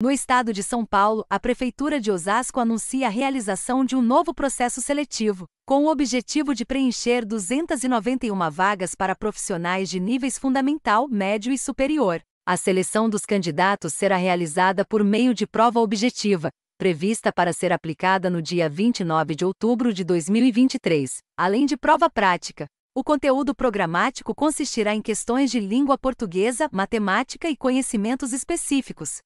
No estado de São Paulo, a Prefeitura de Osasco anuncia a realização de um novo processo seletivo, com o objetivo de preencher 291 vagas para profissionais de níveis fundamental, médio e superior. A seleção dos candidatos será realizada por meio de prova objetiva, prevista para ser aplicada no dia 29 de outubro de 2023, além de prova prática. O conteúdo programático consistirá em questões de língua portuguesa, matemática e conhecimentos específicos.